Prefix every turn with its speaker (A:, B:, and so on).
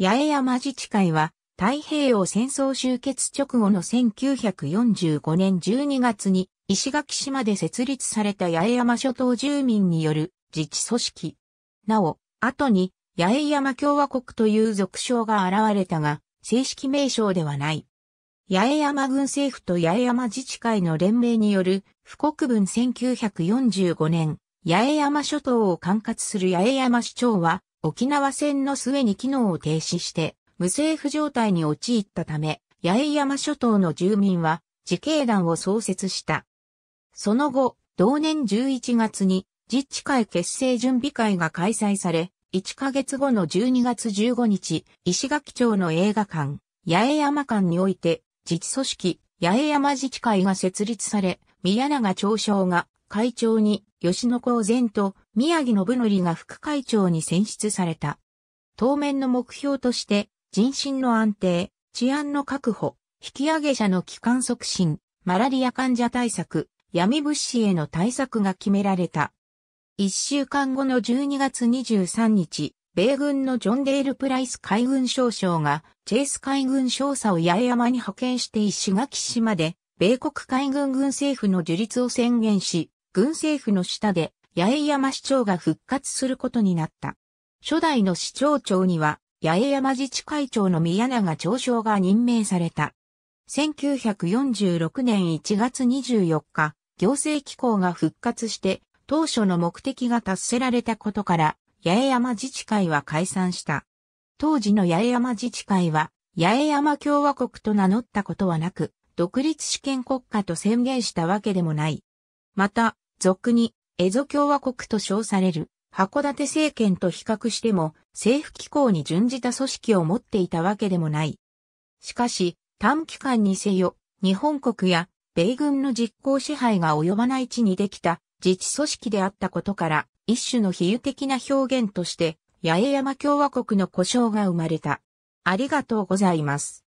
A: 八重山自治会は、太平洋戦争終結直後の1945年12月に、石垣島で設立された八重山諸島住民による自治組織。なお、後に八重山共和国という俗称が現れたが、正式名称ではない。八重山軍政府と八重山自治会の連盟による、布国分1945年、八重山諸島を管轄する八重山市長は、沖縄戦の末に機能を停止して無政府状態に陥ったため、八重山諸島の住民は自警団を創設した。その後、同年11月に自治会結成準備会が開催され、1ヶ月後の12月15日、石垣町の映画館、八重山館において、自治組織、八重山自治会が設立され、宮永長将が会長に吉野公前と宮城信則が副会長に選出された。当面の目標として、人心の安定、治安の確保、引き上げ者の帰還促進、マラリア患者対策、闇物資への対策が決められた。一週間後の12月23日、米軍のジョン・デール・プライス海軍少将が、チェイス海軍少佐を八重山に派遣して石垣島で、米国海軍軍政府の樹立を宣言し、軍政府の下で八重山市長が復活することになった。初代の市長長には、八重山自治会長の宮永長将が任命された。1946年1月24日、行政機構が復活して、当初の目的が達せられたことから、八重山自治会は解散した。当時の八重山自治会は、八重山共和国と名乗ったことはなく、独立主権国家と宣言したわけでもない。また、俗に、蝦夷共和国と称される函館政権と比較しても政府機構に準じた組織を持っていたわけでもない。しかし、短期間にせよ、日本国や米軍の実効支配が及ばない地にできた自治組織であったことから、一種の比喩的な表現として、八重山共和国の呼称が生まれた。ありがとうございます。